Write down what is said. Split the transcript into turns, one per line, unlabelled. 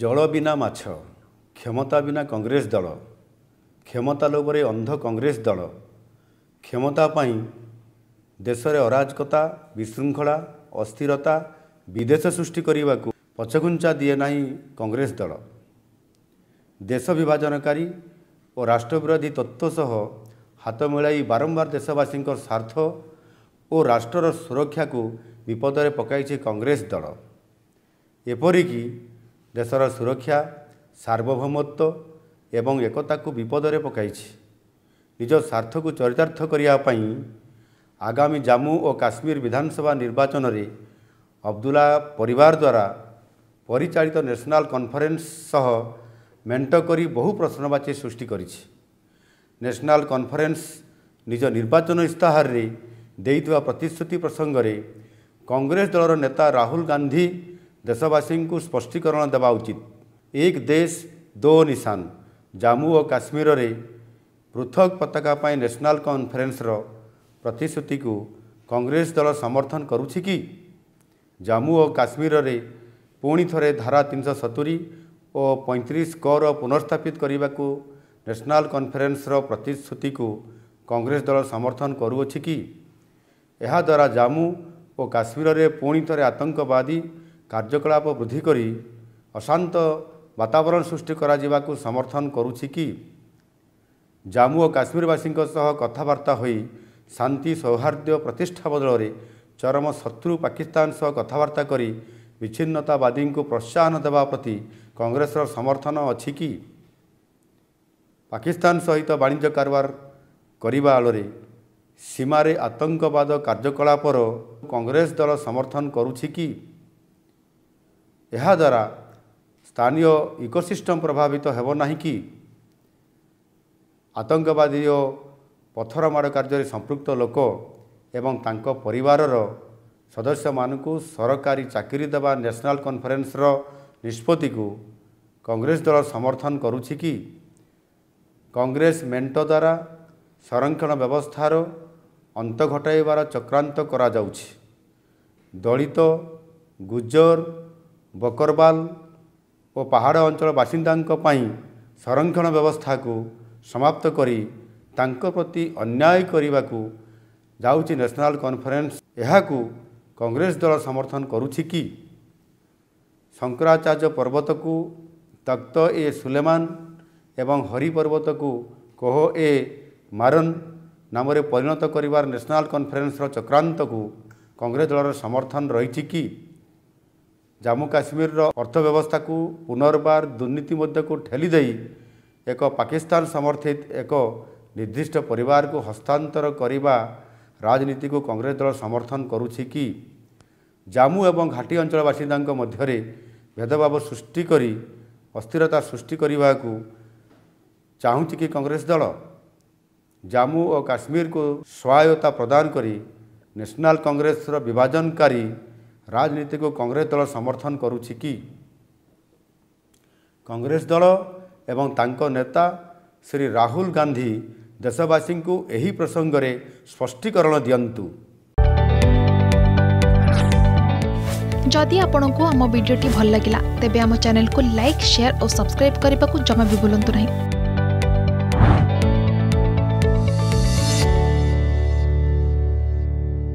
ଜଳ ବିନା ମାଛ କ୍ଷମତା ବିନା କଂଗ୍ରେସ ଦଳ କ୍ଷମତା ଲୋଭରେ ଅନ୍ଧ କଂଗ୍ରେସ ଦଳ କ୍ଷମତା ପାଇଁ ଦେଶରେ ଅରାଜକତା ବିଶୃଙ୍ଖଳା ଅସ୍ଥିରତା ବିଦେଶ ସୃଷ୍ଟି କରିବାକୁ ପଛଘୁଞ୍ଚା ଦିଏ ନାହିଁ କଂଗ୍ରେସ ଦଳ ଦେଶ ବିଭାଜନକାରୀ ଓ ରାଷ୍ଟ୍ରବିରୋଧୀ ତତ୍ତ୍ୱ ସହ ହାତ ମିଳାଇ ବାରମ୍ବାର ଦେଶବାସୀଙ୍କ ସ୍ୱାର୍ଥ ଓ ରାଷ୍ଟ୍ରର ସୁରକ୍ଷାକୁ ବିପଦରେ ପକାଇଛି କଂଗ୍ରେସ ଦଳ ଏପରିକି ଦେଶର ସୁରକ୍ଷା ସାର୍ବଭୌମତ୍ୱ ଏବଂ ଏକତାକୁ ବିପଦରେ ପକାଇଛି ନିଜ ସ୍ୱାର୍ଥକୁ ଚରିତାର୍ଥ କରିବା ପାଇଁ ଆଗାମୀ ଜାମ୍ମୁ ଓ କାଶ୍ମୀର ବିଧାନସଭା ନିର୍ବାଚନରେ ଅବଦୁଲ୍ଲା ପରିବାର ଦ୍ୱାରା ପରିଚାଳିତ ନ୍ୟାସନାଲ୍ କନଫରେନ୍ସ ସହ ମେଣ୍ଟ କରି ବହୁ ପ୍ରଶ୍ନବାଚୀ ସୃଷ୍ଟି କରିଛି ନ୍ୟାସନାଲ୍ କନଫରେନ୍ସ ନିଜ ନିର୍ବାଚନ ଇସ୍ତାହାରରେ ଦେଇଥିବା ପ୍ରତିଶ୍ରୁତି ପ୍ରସଙ୍ଗରେ କଂଗ୍ରେସ ଦଳର ନେତା ରାହୁଲ ଗାନ୍ଧୀ को स्पष्टीकरण देवा उचित एक देश दो निशान काश्मीर काश्मीरे पृथक पताकाइ न्यासनाल रो र को कांग्रेस दल समर्थन गरु कि जम्मु काश्मीर पर धारा तिन सय सतुरी पैँतिरिर पुनर्स्थापित गरेको न्यासनाल कन्फरेन्स र को कांग्रेस दल समर्थन गरुछ कि यहाँद्वारा जाम्मु काश्मीर पूर्व आतंकवादी କାର୍ଯ୍ୟକଳାପ ବୃଦ୍ଧି କରି ଅଶାନ୍ତ ବାତାବରଣ ସୃଷ୍ଟି କରାଯିବାକୁ ସମର୍ଥନ କରୁଛି କି ଜାମ୍ମୁ ଓ କାଶ୍ମୀରବାସୀଙ୍କ ସହ କଥାବାର୍ତ୍ତା ହୋଇ ଶାନ୍ତି ସୌହାର୍ଦ୍ଦ୍ୟ ପ୍ରତିଷ୍ଠା ବଦଳରେ ଚରମ ଶତ୍ରୁ ପାକିସ୍ତାନ ସହ କଥାବାର୍ତ୍ତା କରି ବିଚ୍ଛିନ୍ନତାବାଦୀଙ୍କୁ ପ୍ରୋତ୍ସାହନ ଦେବା ପ୍ରତି କଂଗ୍ରେସର ସମର୍ଥନ ଅଛି କି ପାକିସ୍ତାନ ସହିତ ବାଣିଜ୍ୟ କାରବାର କରିବା ଆଳରେ ସୀମାରେ ଆତଙ୍କବାଦ କାର୍ଯ୍ୟକଳାପର କଂଗ୍ରେସ ଦଳ ସମର୍ଥନ କରୁଛି କି ଏହାଦ୍ୱାରା ସ୍ଥାନୀୟ ଇକୋସିଷ୍ଟମ୍ ପ୍ରଭାବିତ ହେବ ନାହିଁ କି ଆତଙ୍କବାଦୀ ଓ ପଥର ମାଡ଼ କାର୍ଯ୍ୟରେ ସମ୍ପୃକ୍ତ ଲୋକ ଏବଂ ତାଙ୍କ ପରିବାରର ସଦସ୍ୟମାନଙ୍କୁ ସରକାରୀ ଚାକିରି ଦେବା ନ୍ୟାସନାଲ୍ କନଫରେନ୍ସର ନିଷ୍ପତ୍ତିକୁ କଂଗ୍ରେସ ଦଳ ସମର୍ଥନ କରୁଛି କି କଂଗ୍ରେସ ମେଣ୍ଟ ଦ୍ୱାରା ସଂରକ୍ଷଣ ବ୍ୟବସ୍ଥାର ଅନ୍ତ ଘଟାଇବାର ଚକ୍ରାନ୍ତ କରାଯାଉଛି ଦଳିତ ଗୁଜର ବକରବାଲ ଓ ପାହାଡ଼ ଅଞ୍ଚଳ ବାସିନ୍ଦାଙ୍କ ପାଇଁ ସଂରକ୍ଷଣ ବ୍ୟବସ୍ଥାକୁ ସମାପ୍ତ କରି ତାଙ୍କ ପ୍ରତି ଅନ୍ୟାୟ କରିବାକୁ ଯାଉଛି ନ୍ୟାସନାଲ୍ କନଫରେନ୍ସ ଏହାକୁ କଂଗ୍ରେସ ଦଳ ସମର୍ଥନ କରୁଛି କି ଶଙ୍କରାଚାର୍ଯ୍ୟ ପର୍ବତକୁ ତକ୍ତ ଏ ସୁଲେମାନ ଏବଂ ହରି ପର୍ବତକୁ କୋହ ଏ ମାରନ ନାମରେ ପରିଣତ କରିବାର ନ୍ୟାସନାଲ୍ କନଫରେନ୍ସର ଚକ୍ରାନ୍ତକୁ କଂଗ୍ରେସ ଦଳର ସମର୍ଥନ ରହିଛି କି ଜାମ୍ମୁ କାଶ୍ମୀରର ଅର୍ଥବ୍ୟବସ୍ଥାକୁ ପୁନର୍ବାର ଦୁର୍ନୀତି ମଧ୍ୟକୁ ଠେଲି ଦେଇ ଏକ ପାକିସ୍ତାନ ସମର୍ଥିତ ଏକ ନିର୍ଦ୍ଦିଷ୍ଟ ପରିବାରକୁ ହସ୍ତାନ୍ତର କରିବା ରାଜନୀତିକୁ କଂଗ୍ରେସ ଦଳ ସମର୍ଥନ କରୁଛି କି ଜାମ୍ମୁ ଏବଂ ଘାଟି ଅଞ୍ଚଳ ମଧ୍ୟରେ ଭେଦଭାବ ସୃଷ୍ଟି କରି ଅସ୍ଥିରତା ସୃଷ୍ଟି କରିବାକୁ ଚାହୁଁଛି କି କଂଗ୍ରେସ ଦଳ ଜାମ୍ମୁ ଓ କାଶ୍ମୀରକୁ ସହାୟତା ପ୍ରଦାନ କରି ନ୍ୟାସନାଲ୍ କଂଗ୍ରେସର ବିଭାଜନକାରୀ ରାଜନୀତିକୁ କଂଗ୍ରେସ ଦଳ ସମର୍ଥନ କରୁଛି କି କଂଗ୍ରେସ ଦଳ ଏବଂ ତାଙ୍କ ନେତା ଶ୍ରୀ ରାହୁଲ ଗାନ୍ଧୀ ଦେଶବାସୀଙ୍କୁ ଏହି ପ୍ରସଙ୍ଗରେ ସ୍ପଷ୍ଟୀକରଣ ଦିଅନ୍ତୁ ଯଦି ଆପଣଙ୍କୁ ଆମ ଭିଡ଼ିଓଟି ଭଲ ଲାଗିଲା ତେବେ ଆମ ଚ୍ୟାନେଲକୁ ଲାଇକ୍ ସେୟାର ଓ ସବସ୍କ୍ରାଇବ୍ କରିବାକୁ ଜମା ବି ଭୁଲନ୍ତୁ ନାହିଁ